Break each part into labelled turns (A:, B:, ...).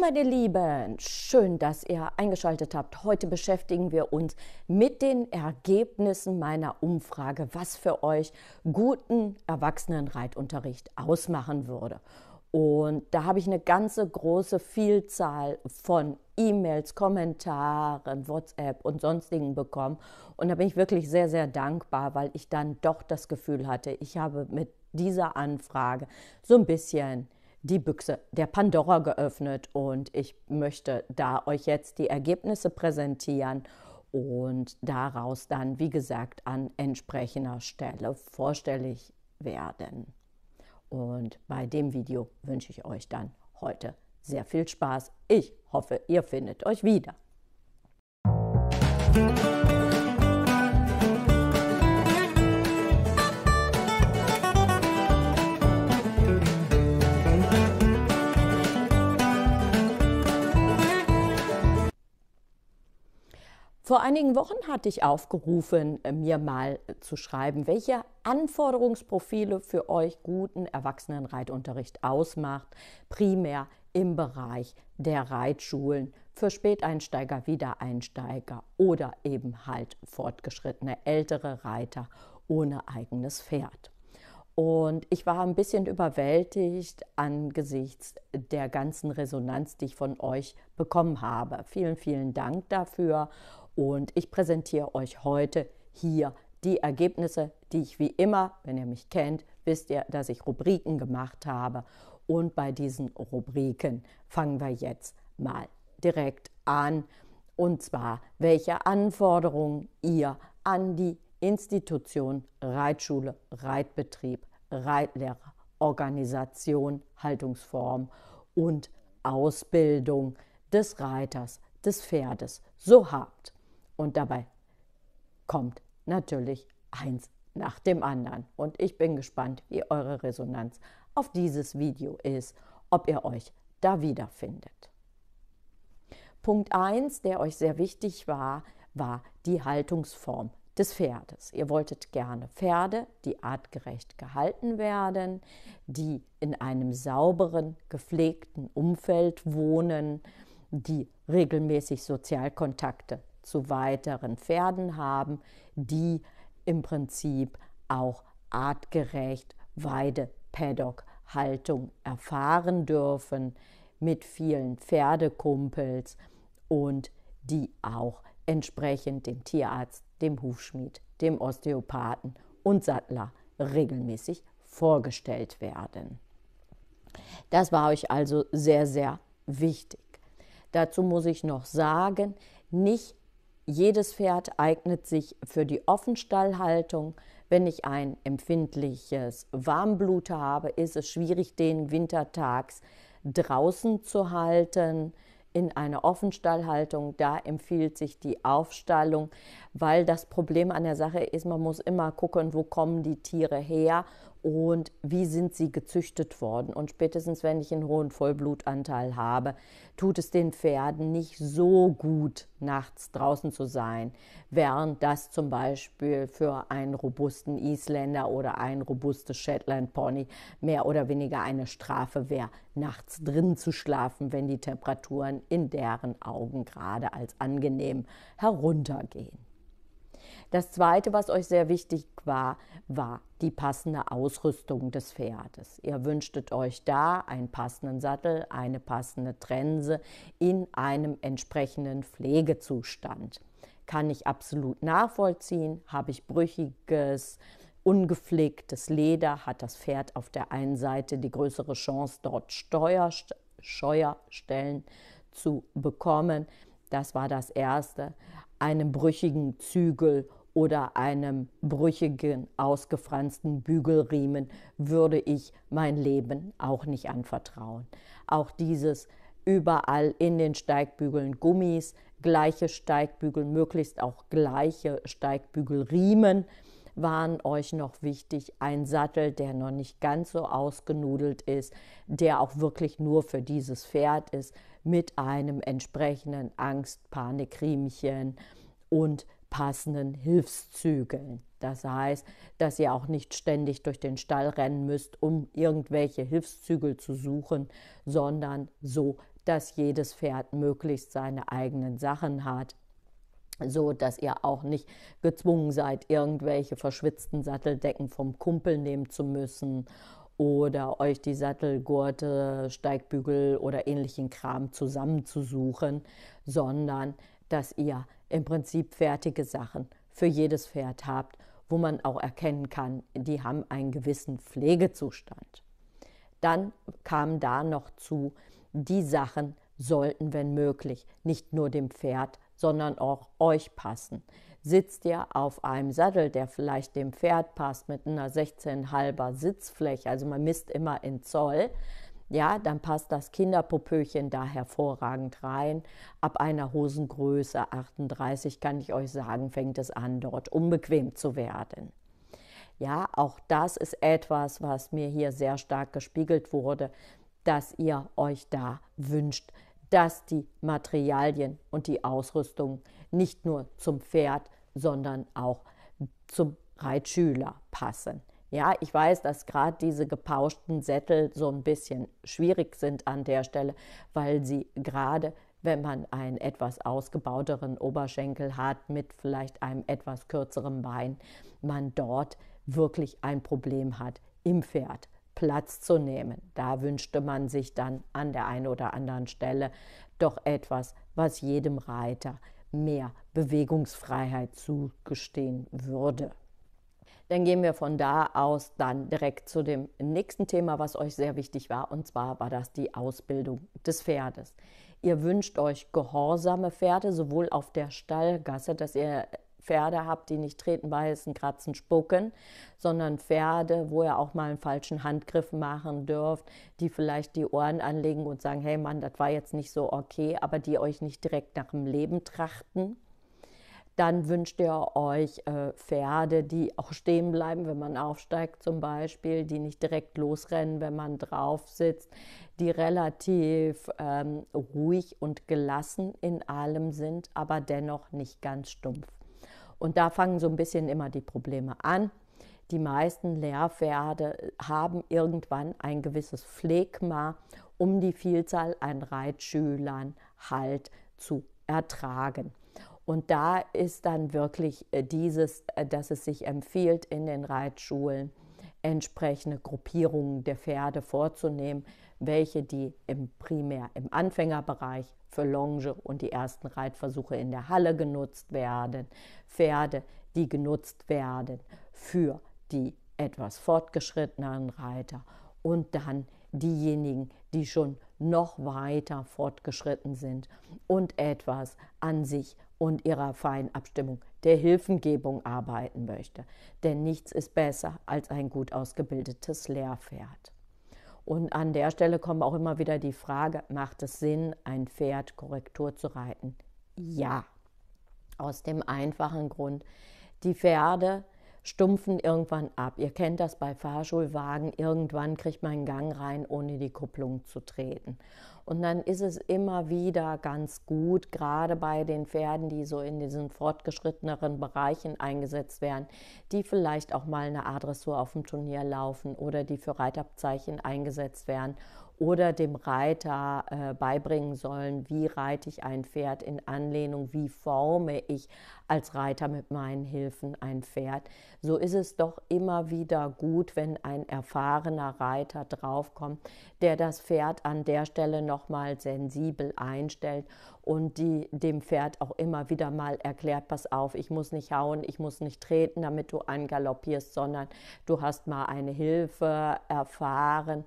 A: meine Lieben, schön, dass ihr eingeschaltet habt. Heute beschäftigen wir uns mit den Ergebnissen meiner Umfrage, was für euch guten Erwachsenenreitunterricht ausmachen würde. Und da habe ich eine ganze große Vielzahl von E-Mails, Kommentaren, WhatsApp und sonstigen bekommen. Und da bin ich wirklich sehr, sehr dankbar, weil ich dann doch das Gefühl hatte, ich habe mit dieser Anfrage so ein bisschen die Büchse der Pandora geöffnet und ich möchte da euch jetzt die Ergebnisse präsentieren und daraus dann, wie gesagt, an entsprechender Stelle vorstellig werden. Und bei dem Video wünsche ich euch dann heute sehr viel Spaß. Ich hoffe, ihr findet euch wieder. Vor einigen Wochen hatte ich aufgerufen, äh, mir mal äh, zu schreiben, welche Anforderungsprofile für euch guten Erwachsenenreitunterricht ausmacht, primär im Bereich der Reitschulen für Späteinsteiger, Wiedereinsteiger oder eben halt fortgeschrittene ältere Reiter ohne eigenes Pferd. Und ich war ein bisschen überwältigt angesichts der ganzen Resonanz, die ich von euch bekommen habe. Vielen, vielen Dank dafür. Und ich präsentiere euch heute hier die Ergebnisse, die ich wie immer, wenn ihr mich kennt, wisst ihr, dass ich Rubriken gemacht habe. Und bei diesen Rubriken fangen wir jetzt mal direkt an. Und zwar, welche Anforderungen ihr an die Institution Reitschule, Reitbetrieb, Reitlehrer, Organisation, Haltungsform und Ausbildung des Reiters, des Pferdes so habt. Und dabei kommt natürlich eins nach dem anderen. Und ich bin gespannt, wie eure Resonanz auf dieses Video ist, ob ihr euch da wiederfindet. Punkt 1, der euch sehr wichtig war, war die Haltungsform des Pferdes. Ihr wolltet gerne Pferde, die artgerecht gehalten werden, die in einem sauberen, gepflegten Umfeld wohnen, die regelmäßig Sozialkontakte zu weiteren Pferden haben, die im Prinzip auch artgerecht Weide-Paddock-Haltung erfahren dürfen mit vielen Pferdekumpels und die auch entsprechend dem Tierarzt, dem Hufschmied, dem Osteopathen und Sattler regelmäßig vorgestellt werden. Das war euch also sehr, sehr wichtig. Dazu muss ich noch sagen, nicht jedes Pferd eignet sich für die Offenstallhaltung. Wenn ich ein empfindliches Warmblut habe, ist es schwierig, den wintertags draußen zu halten. In einer Offenstallhaltung, da empfiehlt sich die Aufstallung, weil das Problem an der Sache ist, man muss immer gucken, wo kommen die Tiere her und wie sind sie gezüchtet worden. Und spätestens, wenn ich einen hohen Vollblutanteil habe, tut es den Pferden nicht so gut, nachts draußen zu sein, während das zum Beispiel für einen robusten Isländer oder ein robustes Shetland Pony mehr oder weniger eine Strafe wäre, nachts drin zu schlafen, wenn die Temperaturen in deren Augen gerade als angenehm heruntergehen. Das Zweite, was euch sehr wichtig war, war die passende Ausrüstung des Pferdes. Ihr wünschtet euch da einen passenden Sattel, eine passende Trense in einem entsprechenden Pflegezustand. Kann ich absolut nachvollziehen, habe ich brüchiges, ungepflegtes Leder, hat das Pferd auf der einen Seite die größere Chance, dort Steuer, Scheuerstellen zu bekommen. Das war das Erste. Einem brüchigen Zügel oder einem brüchigen, ausgefransten Bügelriemen würde ich mein Leben auch nicht anvertrauen. Auch dieses überall in den Steigbügeln Gummis, gleiche Steigbügel, möglichst auch gleiche Steigbügelriemen waren euch noch wichtig. Ein Sattel, der noch nicht ganz so ausgenudelt ist, der auch wirklich nur für dieses Pferd ist, mit einem entsprechenden Angst-Panikriemchen und passenden Hilfszügeln. Das heißt, dass ihr auch nicht ständig durch den Stall rennen müsst, um irgendwelche Hilfszügel zu suchen, sondern so, dass jedes Pferd möglichst seine eigenen Sachen hat, so dass ihr auch nicht gezwungen seid, irgendwelche verschwitzten Satteldecken vom Kumpel nehmen zu müssen oder euch die Sattelgurte, Steigbügel oder ähnlichen Kram zusammenzusuchen, sondern dass ihr im Prinzip fertige Sachen für jedes Pferd habt, wo man auch erkennen kann, die haben einen gewissen Pflegezustand. Dann kam da noch zu, die Sachen sollten, wenn möglich, nicht nur dem Pferd, sondern auch euch passen sitzt ja auf einem Sattel, der vielleicht dem Pferd passt mit einer 16 halber Sitzfläche, also man misst immer in Zoll, ja, dann passt das Kinderpopöchen da hervorragend rein. Ab einer Hosengröße 38 kann ich euch sagen, fängt es an, dort unbequem zu werden. Ja, auch das ist etwas, was mir hier sehr stark gespiegelt wurde, dass ihr euch da wünscht, dass die Materialien und die Ausrüstung nicht nur zum Pferd, sondern auch zum Reitschüler passen. Ja, ich weiß, dass gerade diese gepauschten Sättel so ein bisschen schwierig sind an der Stelle, weil sie gerade, wenn man einen etwas ausgebauteren Oberschenkel hat mit vielleicht einem etwas kürzeren Bein, man dort wirklich ein Problem hat im Pferd Platz zu nehmen. Da wünschte man sich dann an der einen oder anderen Stelle doch etwas, was jedem Reiter mehr Bewegungsfreiheit zugestehen würde. Dann gehen wir von da aus dann direkt zu dem nächsten Thema, was euch sehr wichtig war, und zwar war das die Ausbildung des Pferdes. Ihr wünscht euch gehorsame Pferde, sowohl auf der Stallgasse, dass ihr Pferde habt, die nicht treten, beißen, kratzen, spucken, sondern Pferde, wo ihr auch mal einen falschen Handgriff machen dürft, die vielleicht die Ohren anlegen und sagen, hey Mann, das war jetzt nicht so okay, aber die euch nicht direkt nach dem Leben trachten. Dann wünscht ihr euch äh, Pferde, die auch stehen bleiben, wenn man aufsteigt zum Beispiel, die nicht direkt losrennen, wenn man drauf sitzt, die relativ ähm, ruhig und gelassen in allem sind, aber dennoch nicht ganz stumpf. Und da fangen so ein bisschen immer die Probleme an. Die meisten Lehrpferde haben irgendwann ein gewisses Phlegma, um die Vielzahl an Reitschülern halt zu ertragen. Und da ist dann wirklich äh, dieses, äh, dass es sich empfiehlt, in den Reitschulen entsprechende Gruppierungen der Pferde vorzunehmen, welche die im primär im Anfängerbereich für Longe und die ersten Reitversuche in der Halle genutzt werden, Pferde, die genutzt werden für die etwas fortgeschrittenen Reiter und dann diejenigen, die schon noch weiter fortgeschritten sind und etwas an sich und ihrer Feinabstimmung der Hilfengebung arbeiten möchte. Denn nichts ist besser als ein gut ausgebildetes Lehrpferd. Und an der Stelle kommt auch immer wieder die Frage, macht es Sinn, ein Pferd Korrektur zu reiten? Ja, aus dem einfachen Grund, die Pferde stumpfen irgendwann ab. Ihr kennt das bei Fahrschulwagen, irgendwann kriegt man einen Gang rein, ohne die Kupplung zu treten. Und dann ist es immer wieder ganz gut, gerade bei den Pferden, die so in diesen fortgeschritteneren Bereichen eingesetzt werden, die vielleicht auch mal eine Adressur auf dem Turnier laufen oder die für Reitabzeichen eingesetzt werden oder dem Reiter äh, beibringen sollen, wie reite ich ein Pferd in Anlehnung, wie forme ich als Reiter mit meinen Hilfen ein Pferd. So ist es doch immer wieder gut, wenn ein erfahrener Reiter draufkommt, der das Pferd an der Stelle nochmal sensibel einstellt und die, dem Pferd auch immer wieder mal erklärt, pass auf, ich muss nicht hauen, ich muss nicht treten, damit du angaloppierst, sondern du hast mal eine Hilfe erfahren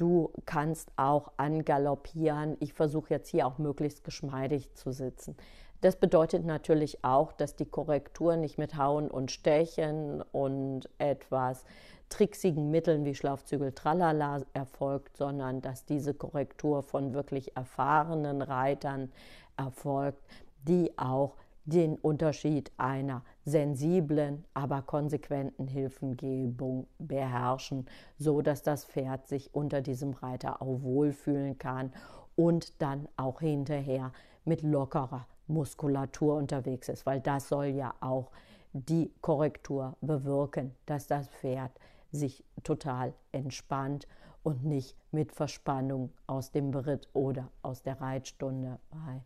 A: du kannst auch angaloppieren. Ich versuche jetzt hier auch möglichst geschmeidig zu sitzen. Das bedeutet natürlich auch, dass die Korrektur nicht mit Hauen und Stechen und etwas tricksigen Mitteln wie Schlafzügel tralala erfolgt, sondern dass diese Korrektur von wirklich erfahrenen Reitern erfolgt, die auch den Unterschied einer sensiblen, aber konsequenten Hilfengebung beherrschen, so dass das Pferd sich unter diesem Reiter auch wohlfühlen kann und dann auch hinterher mit lockerer Muskulatur unterwegs ist, weil das soll ja auch die Korrektur bewirken, dass das Pferd sich total entspannt und nicht mit Verspannung aus dem Beritt oder aus der Reitstunde bei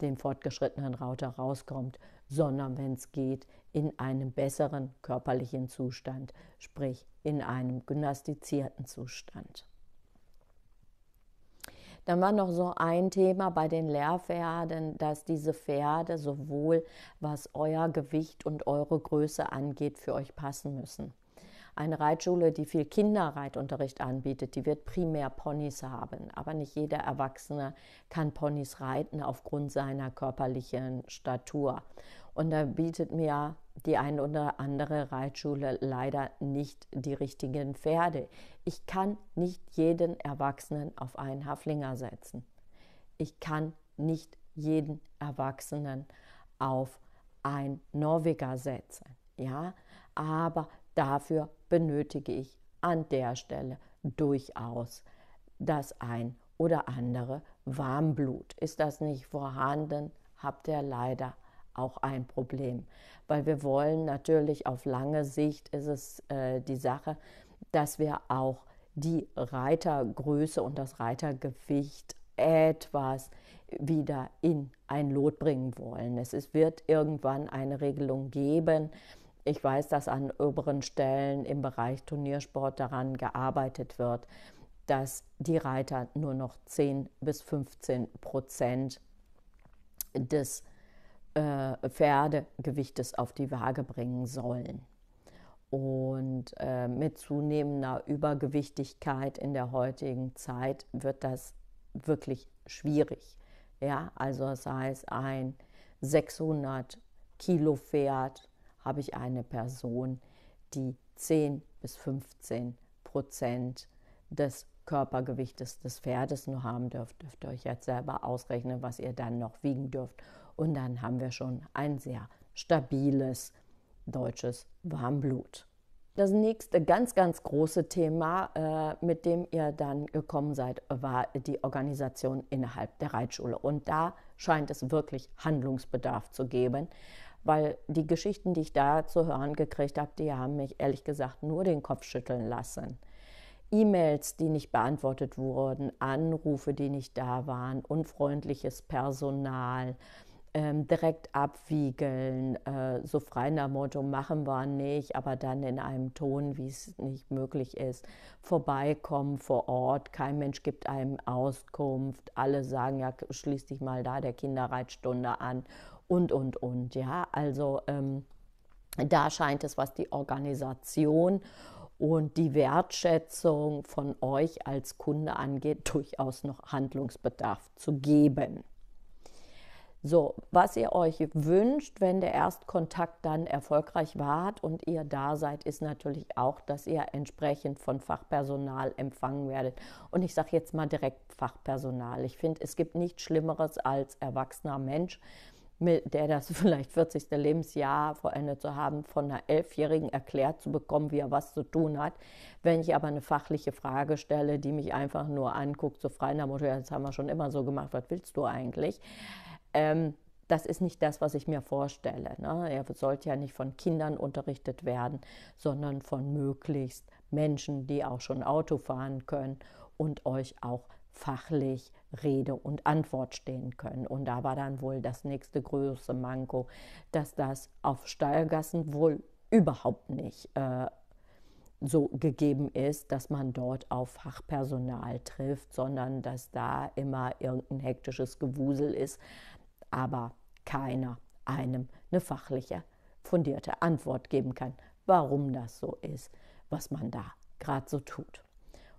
A: dem fortgeschrittenen Router rauskommt, sondern wenn es geht, in einem besseren körperlichen Zustand, sprich in einem gymnastizierten Zustand. Dann war noch so ein Thema bei den Lehrpferden, dass diese Pferde sowohl was euer Gewicht und eure Größe angeht, für euch passen müssen. Eine Reitschule, die viel Kinderreitunterricht anbietet, die wird primär Ponys haben. Aber nicht jeder Erwachsene kann Ponys reiten aufgrund seiner körperlichen Statur. Und da bietet mir die eine oder andere Reitschule leider nicht die richtigen Pferde. Ich kann nicht jeden Erwachsenen auf einen Haflinger setzen. Ich kann nicht jeden Erwachsenen auf einen Norweger setzen. Ja, aber dafür benötige ich an der Stelle durchaus das ein oder andere Warmblut. Ist das nicht vorhanden, habt ihr leider auch ein Problem, weil wir wollen natürlich auf lange Sicht ist es äh, die Sache, dass wir auch die Reitergröße und das Reitergewicht etwas wieder in ein Lot bringen wollen. Es ist, wird irgendwann eine Regelung geben, ich weiß, dass an oberen Stellen im Bereich Turniersport daran gearbeitet wird, dass die Reiter nur noch 10 bis 15 Prozent des äh, Pferdegewichtes auf die Waage bringen sollen. Und äh, mit zunehmender Übergewichtigkeit in der heutigen Zeit wird das wirklich schwierig. Ja, also sei es ein 600 Kilo Pferd habe ich eine Person, die 10 bis 15 Prozent des Körpergewichtes des Pferdes nur haben dürft. Dürft ihr euch jetzt selber ausrechnen, was ihr dann noch wiegen dürft. Und dann haben wir schon ein sehr stabiles deutsches Warmblut. Das nächste ganz, ganz große Thema, äh, mit dem ihr dann gekommen seid, war die Organisation innerhalb der Reitschule. Und da scheint es wirklich Handlungsbedarf zu geben weil die Geschichten, die ich da zu hören gekriegt habe, die haben mich ehrlich gesagt nur den Kopf schütteln lassen. E-Mails, die nicht beantwortet wurden, Anrufe, die nicht da waren, unfreundliches Personal, ähm, direkt abwiegeln, äh, so frei nach Motto, machen wir nicht, aber dann in einem Ton, wie es nicht möglich ist, vorbeikommen vor Ort, kein Mensch gibt einem Auskunft, alle sagen, ja, schließ dich mal da der Kinderreitstunde an und, und, und. Ja, also ähm, da scheint es, was die Organisation und die Wertschätzung von euch als Kunde angeht, durchaus noch Handlungsbedarf zu geben. So, was ihr euch wünscht, wenn der Erstkontakt dann erfolgreich war und ihr da seid, ist natürlich auch, dass ihr entsprechend von Fachpersonal empfangen werdet. Und ich sage jetzt mal direkt Fachpersonal. Ich finde, es gibt nichts Schlimmeres als erwachsener Mensch, der das vielleicht 40. Lebensjahr vollendet zu haben, von einer Elfjährigen erklärt zu bekommen, wie er was zu tun hat. Wenn ich aber eine fachliche Frage stelle, die mich einfach nur anguckt, so frei nach Motto, ja, das haben wir schon immer so gemacht, was willst du eigentlich? Ähm, das ist nicht das, was ich mir vorstelle. Ne? Er sollte ja nicht von Kindern unterrichtet werden, sondern von möglichst Menschen, die auch schon Auto fahren können und euch auch fachlich Rede und Antwort stehen können. Und da war dann wohl das nächste größte Manko, dass das auf Steuergassen wohl überhaupt nicht äh, so gegeben ist, dass man dort auf Fachpersonal trifft, sondern dass da immer irgendein hektisches Gewusel ist, aber keiner einem eine fachliche, fundierte Antwort geben kann, warum das so ist, was man da gerade so tut.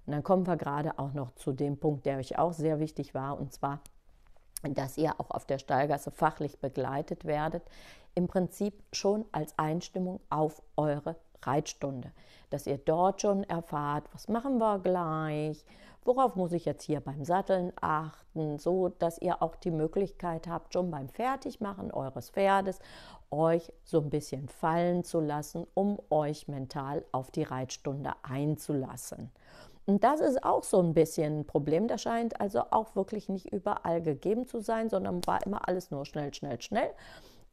A: Und dann kommen wir gerade auch noch zu dem Punkt, der euch auch sehr wichtig war, und zwar, dass ihr auch auf der Stallgasse fachlich begleitet werdet. Im Prinzip schon als Einstimmung auf eure Reitstunde, dass ihr dort schon erfahrt, was machen wir gleich, worauf muss ich jetzt hier beim Satteln achten, so dass ihr auch die Möglichkeit habt, schon beim Fertigmachen eures Pferdes euch so ein bisschen fallen zu lassen, um euch mental auf die Reitstunde einzulassen. Und das ist auch so ein bisschen ein Problem. Das scheint also auch wirklich nicht überall gegeben zu sein, sondern war immer alles nur schnell, schnell, schnell.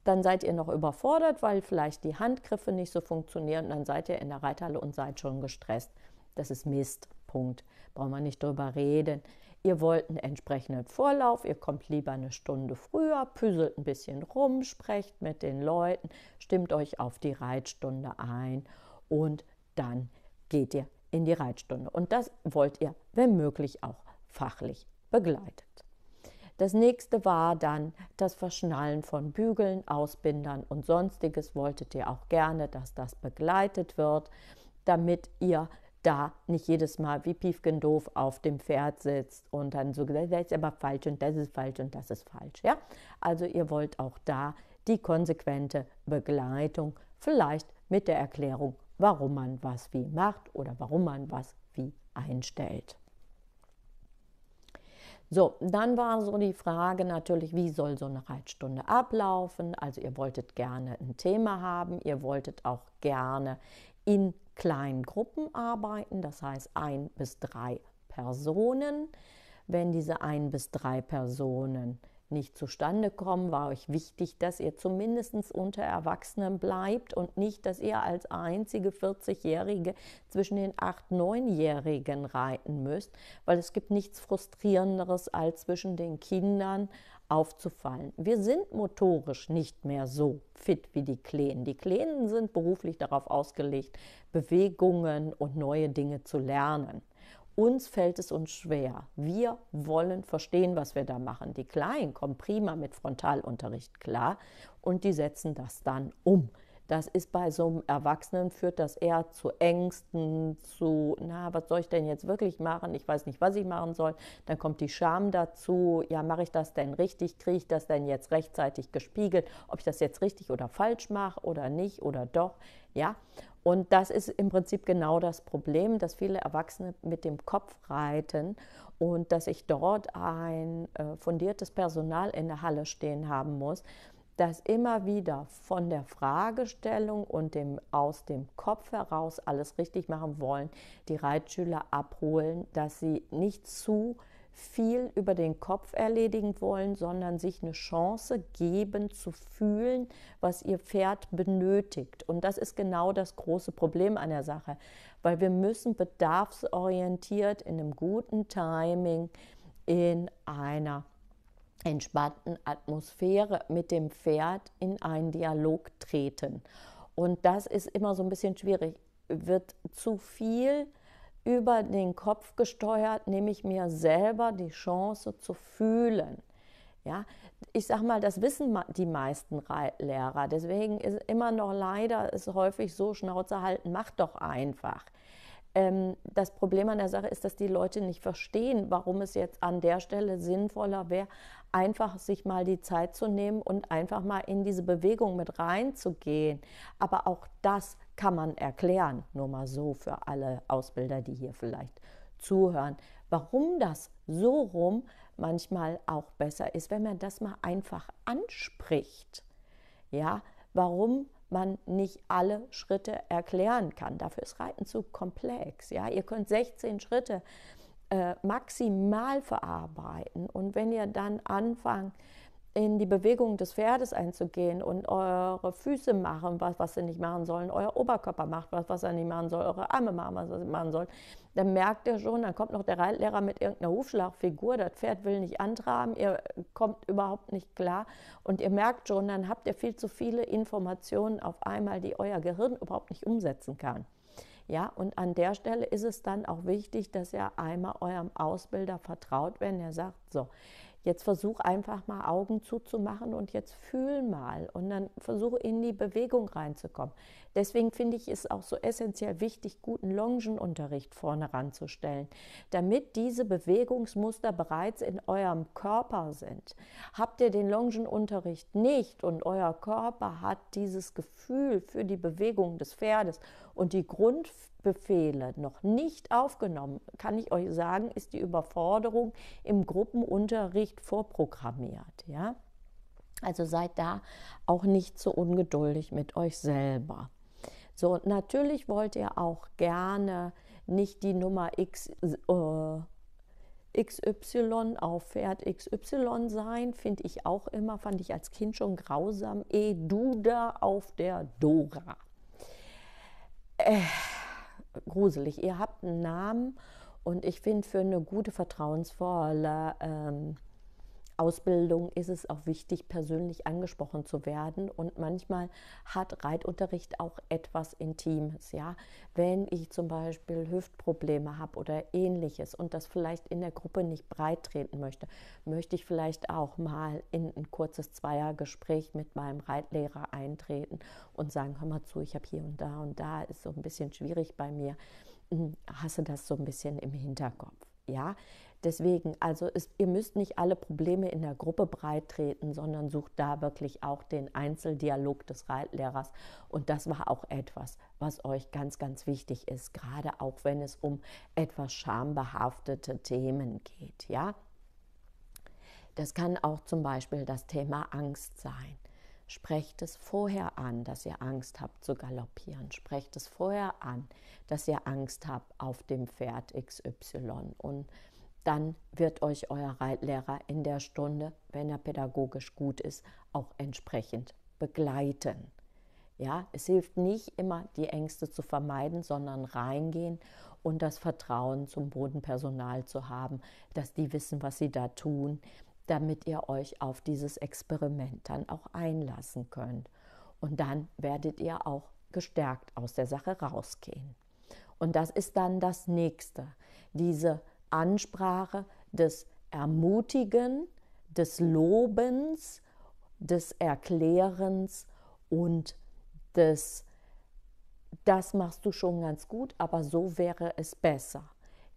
A: Dann seid ihr noch überfordert, weil vielleicht die Handgriffe nicht so funktionieren. Und dann seid ihr in der Reithalle und seid schon gestresst. Das ist Mist. Punkt. Braucht man nicht drüber reden. Ihr wollt einen entsprechenden Vorlauf. Ihr kommt lieber eine Stunde früher, püselt ein bisschen rum, sprecht mit den Leuten, stimmt euch auf die Reitstunde ein und dann geht ihr in die Reitstunde. Und das wollt ihr, wenn möglich, auch fachlich begleitet. Das nächste war dann das Verschnallen von Bügeln, Ausbindern und sonstiges wolltet ihr auch gerne, dass das begleitet wird, damit ihr da nicht jedes Mal wie Piefken doof auf dem Pferd sitzt und dann so gesagt, das ist aber falsch und das ist falsch und das ist falsch. Ja? Also ihr wollt auch da die konsequente Begleitung, vielleicht mit der Erklärung, warum man was wie macht oder warum man was wie einstellt. So, dann war so die Frage natürlich, wie soll so eine Reitstunde ablaufen? Also ihr wolltet gerne ein Thema haben, ihr wolltet auch gerne in kleinen Gruppen arbeiten, das heißt ein bis drei Personen. Wenn diese ein bis drei Personen äh, nicht zustande kommen, war euch wichtig, dass ihr zumindest unter Erwachsenen bleibt und nicht, dass ihr als einzige 40-Jährige zwischen den 8-, 9-Jährigen reiten müsst, weil es gibt nichts Frustrierenderes, als zwischen den Kindern aufzufallen. Wir sind motorisch nicht mehr so fit wie die Kleinen. Die Kleinen sind beruflich darauf ausgelegt, Bewegungen und neue Dinge zu lernen. Uns fällt es uns schwer. Wir wollen verstehen, was wir da machen. Die Kleinen kommen prima mit Frontalunterricht klar und die setzen das dann um. Das ist bei so einem Erwachsenen, führt das eher zu Ängsten, zu, na, was soll ich denn jetzt wirklich machen? Ich weiß nicht, was ich machen soll. Dann kommt die Scham dazu. Ja, mache ich das denn richtig? Kriege ich das denn jetzt rechtzeitig gespiegelt? Ob ich das jetzt richtig oder falsch mache oder nicht oder doch? Ja, und das ist im Prinzip genau das Problem, dass viele Erwachsene mit dem Kopf reiten und dass ich dort ein äh, fundiertes Personal in der Halle stehen haben muss, dass immer wieder von der Fragestellung und dem, aus dem Kopf heraus alles richtig machen wollen, die Reitschüler abholen, dass sie nicht zu viel über den Kopf erledigen wollen, sondern sich eine Chance geben zu fühlen, was ihr Pferd benötigt. Und das ist genau das große Problem an der Sache, weil wir müssen bedarfsorientiert in einem guten Timing in einer entspannten Atmosphäre mit dem Pferd in einen Dialog treten. Und das ist immer so ein bisschen schwierig. Wird zu viel über den Kopf gesteuert, nehme ich mir selber die Chance zu fühlen. Ja, ich sag mal, das wissen die meisten Lehrer. Deswegen ist immer noch leider ist häufig so Schnauze halten, mach doch einfach. Ähm, das Problem an der Sache ist, dass die Leute nicht verstehen, warum es jetzt an der Stelle sinnvoller wäre, einfach sich mal die Zeit zu nehmen und einfach mal in diese Bewegung mit reinzugehen. Aber auch das kann man erklären, nur mal so für alle Ausbilder, die hier vielleicht zuhören, warum das so rum manchmal auch besser ist, wenn man das mal einfach anspricht. Ja, warum man nicht alle Schritte erklären kann. Dafür ist Reiten zu komplex. Ja, ihr könnt 16 Schritte äh, äh, maximal verarbeiten. Und wenn ihr dann anfangt, in die Bewegung des Pferdes einzugehen und eure Füße machen, was, was sie nicht machen sollen, euer Oberkörper macht, was, was er nicht machen soll, eure Arme machen, was sie machen sollen, dann merkt ihr schon, dann kommt noch der Reitlehrer mit irgendeiner Hufschlagfigur, das Pferd will nicht antraben, ihr kommt überhaupt nicht klar und ihr merkt schon, dann habt ihr viel zu viele Informationen auf einmal, die euer Gehirn überhaupt nicht umsetzen kann. Ja, und an der Stelle ist es dann auch wichtig, dass ihr einmal eurem Ausbilder vertraut, wenn er sagt, so, jetzt versuch einfach mal Augen zuzumachen und jetzt fühl mal und dann versuche in die Bewegung reinzukommen. Deswegen finde ich es auch so essentiell wichtig, guten Longenunterricht vorne ranzustellen, damit diese Bewegungsmuster bereits in eurem Körper sind. Habt ihr den Longenunterricht nicht und euer Körper hat dieses Gefühl für die Bewegung des Pferdes und die Grundbefehle noch nicht aufgenommen, kann ich euch sagen, ist die Überforderung im Gruppenunterricht vorprogrammiert. Ja? Also seid da auch nicht so ungeduldig mit euch selber. So, natürlich wollt ihr auch gerne nicht die Nummer X, äh, XY auf Pferd XY sein, finde ich auch immer, fand ich als Kind schon grausam. E Duda auf der Dora äh, gruselig. Ihr habt einen Namen und ich finde für eine gute, vertrauensvolle ähm, Ausbildung ist es auch wichtig, persönlich angesprochen zu werden. Und manchmal hat Reitunterricht auch etwas Intimes. Ja? Wenn ich zum Beispiel Hüftprobleme habe oder ähnliches und das vielleicht in der Gruppe nicht breit treten möchte, möchte ich vielleicht auch mal in ein kurzes Zweiergespräch mit meinem Reitlehrer eintreten und sagen, hör mal zu, ich habe hier und da und da, ist so ein bisschen schwierig bei mir. Hm, hasse das so ein bisschen im Hinterkopf. Ja, Deswegen, also es, ihr müsst nicht alle Probleme in der Gruppe breit treten, sondern sucht da wirklich auch den Einzeldialog des Reitlehrers. Und das war auch etwas, was euch ganz, ganz wichtig ist, gerade auch wenn es um etwas schambehaftete Themen geht. Ja, das kann auch zum Beispiel das Thema Angst sein. Sprecht es vorher an, dass ihr Angst habt zu galoppieren. Sprecht es vorher an, dass ihr Angst habt auf dem Pferd XY. Und dann wird euch euer Reitlehrer in der Stunde, wenn er pädagogisch gut ist, auch entsprechend begleiten. Ja, es hilft nicht immer, die Ängste zu vermeiden, sondern reingehen und das Vertrauen zum Bodenpersonal zu haben, dass die wissen, was sie da tun, damit ihr euch auf dieses Experiment dann auch einlassen könnt. Und dann werdet ihr auch gestärkt aus der Sache rausgehen. Und das ist dann das nächste, diese Ansprache des Ermutigen, des Lobens, des Erklärens und des, das machst du schon ganz gut, aber so wäre es besser.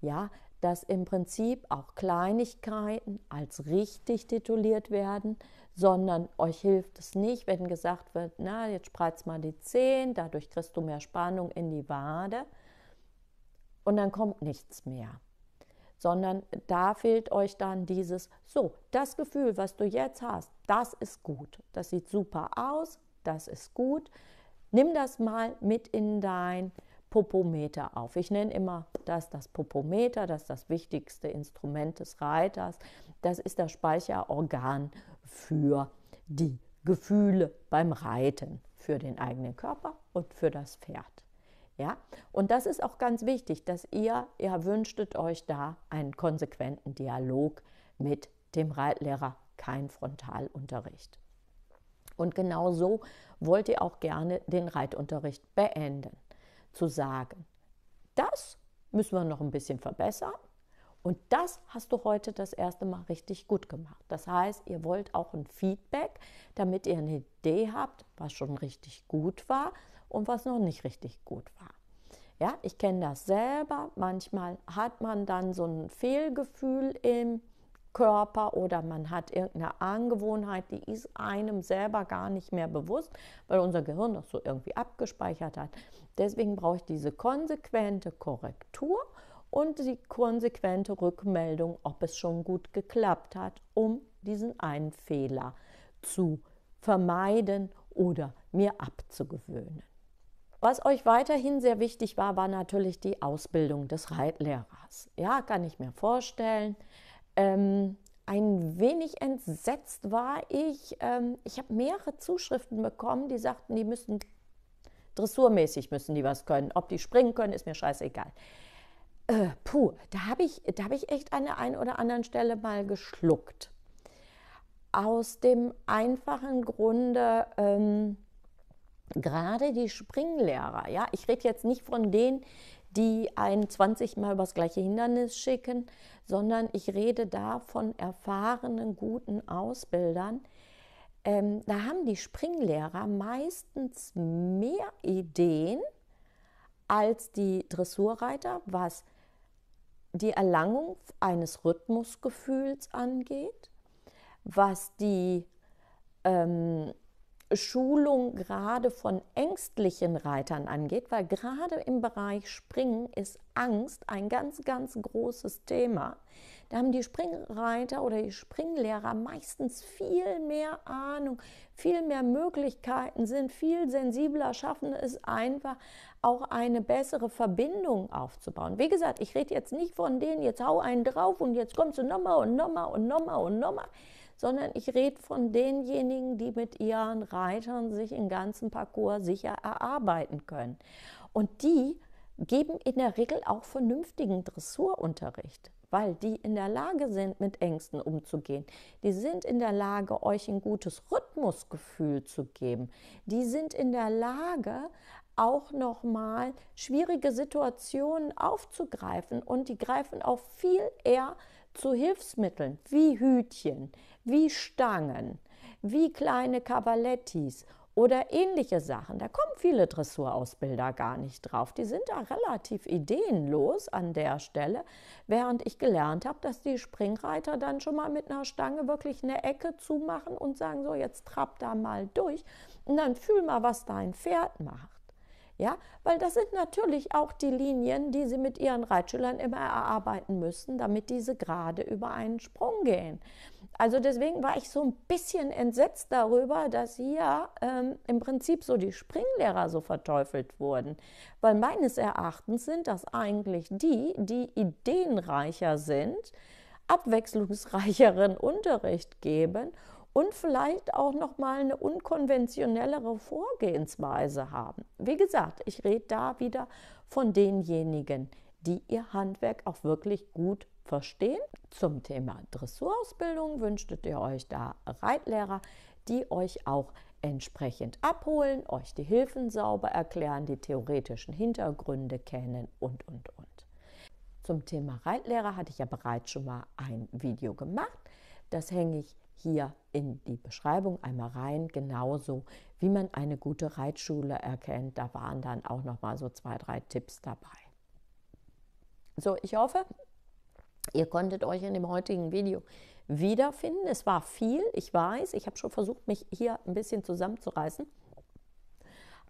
A: Ja, dass im Prinzip auch Kleinigkeiten als richtig tituliert werden, sondern euch hilft es nicht, wenn gesagt wird, na, jetzt spreiz mal die Zehen, dadurch kriegst du mehr Spannung in die Wade und dann kommt nichts mehr sondern da fehlt euch dann dieses, so, das Gefühl, was du jetzt hast, das ist gut, das sieht super aus, das ist gut. Nimm das mal mit in dein Popometer auf. Ich nenne immer das das Popometer, das ist das wichtigste Instrument des Reiters. Das ist das Speicherorgan für die Gefühle beim Reiten, für den eigenen Körper und für das Pferd. Ja? Und das ist auch ganz wichtig, dass ihr, ihr wünschtet euch da einen konsequenten Dialog mit dem Reitlehrer, kein Frontalunterricht. Und genau so wollt ihr auch gerne den Reitunterricht beenden. Zu sagen, das müssen wir noch ein bisschen verbessern. Und das hast du heute das erste Mal richtig gut gemacht. Das heißt, ihr wollt auch ein Feedback, damit ihr eine Idee habt, was schon richtig gut war und was noch nicht richtig gut war. Ja, ich kenne das selber. Manchmal hat man dann so ein Fehlgefühl im Körper oder man hat irgendeine Angewohnheit, die ist einem selber gar nicht mehr bewusst, weil unser Gehirn das so irgendwie abgespeichert hat. Deswegen brauche ich diese konsequente Korrektur und die konsequente Rückmeldung, ob es schon gut geklappt hat, um diesen einen Fehler zu vermeiden oder mir abzugewöhnen. Was euch weiterhin sehr wichtig war, war natürlich die Ausbildung des Reitlehrers. Ja, kann ich mir vorstellen. Ähm, ein wenig entsetzt war ich. Ähm, ich habe mehrere Zuschriften bekommen, die sagten, die müssen dressurmäßig müssen die was können. Ob die springen können, ist mir scheißegal. Äh, puh, da habe ich, hab ich echt an der einen oder anderen Stelle mal geschluckt. Aus dem einfachen Grunde, ähm, gerade die Springlehrer, ja, ich rede jetzt nicht von denen, die einen 20 Mal übers gleiche Hindernis schicken, sondern ich rede da von erfahrenen, guten Ausbildern. Ähm, da haben die Springlehrer meistens mehr Ideen als die Dressurreiter, was die Erlangung eines Rhythmusgefühls angeht, was die ähm, Schulung gerade von ängstlichen Reitern angeht, weil gerade im Bereich Springen ist Angst ein ganz, ganz großes Thema. Da haben die Springreiter oder die Springlehrer meistens viel mehr Ahnung, viel mehr Möglichkeiten, sind viel sensibler, schaffen es einfach auch eine bessere Verbindung aufzubauen. Wie gesagt, ich rede jetzt nicht von denen, jetzt hau einen drauf und jetzt kommst du nochmal und nochmal und nochmal und nochmal sondern ich rede von denjenigen, die mit ihren Reitern sich im ganzen Parcours sicher erarbeiten können. Und die geben in der Regel auch vernünftigen Dressurunterricht weil die in der Lage sind, mit Ängsten umzugehen. Die sind in der Lage, euch ein gutes Rhythmusgefühl zu geben. Die sind in der Lage, auch nochmal schwierige Situationen aufzugreifen und die greifen auch viel eher zu Hilfsmitteln wie Hütchen, wie Stangen, wie kleine Cavalettis oder ähnliche Sachen. Da kommen viele Dressurausbilder gar nicht drauf. Die sind da relativ ideenlos an der Stelle, während ich gelernt habe, dass die Springreiter dann schon mal mit einer Stange wirklich eine Ecke zumachen und sagen, so jetzt trapp da mal durch und dann fühl mal, was dein Pferd macht. Ja, weil das sind natürlich auch die Linien, die sie mit ihren Reitschülern immer erarbeiten müssen, damit diese gerade über einen Sprung gehen. Also deswegen war ich so ein bisschen entsetzt darüber, dass hier ähm, im Prinzip so die Springlehrer so verteufelt wurden. Weil meines Erachtens sind das eigentlich die, die ideenreicher sind, abwechslungsreicheren Unterricht geben und vielleicht auch noch mal eine unkonventionellere Vorgehensweise haben. Wie gesagt, ich rede da wieder von denjenigen, die ihr Handwerk auch wirklich gut verstehen. Zum Thema Dressurausbildung wünschtet ihr euch da Reitlehrer, die euch auch entsprechend abholen, euch die Hilfen sauber erklären, die theoretischen Hintergründe kennen und, und, und. Zum Thema Reitlehrer hatte ich ja bereits schon mal ein Video gemacht. Das hänge ich hier in die Beschreibung einmal rein, genauso wie man eine gute Reitschule erkennt. Da waren dann auch noch mal so zwei, drei Tipps dabei. So, ich hoffe, ihr konntet euch in dem heutigen Video wiederfinden. Es war viel, ich weiß, ich habe schon versucht, mich hier ein bisschen zusammenzureißen.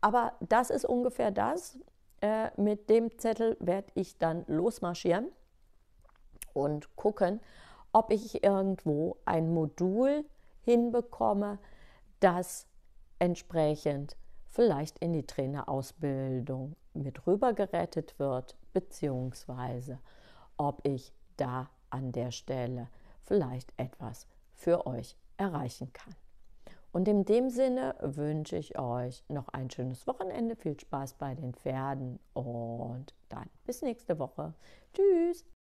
A: Aber das ist ungefähr das. Äh, mit dem Zettel werde ich dann losmarschieren und gucken, ob ich irgendwo ein Modul hinbekomme, das entsprechend vielleicht in die Trainerausbildung mit rübergerettet wird, beziehungsweise ob ich da an der Stelle vielleicht etwas für euch erreichen kann. Und in dem Sinne wünsche ich euch noch ein schönes Wochenende, viel Spaß bei den Pferden und dann bis nächste Woche. Tschüss!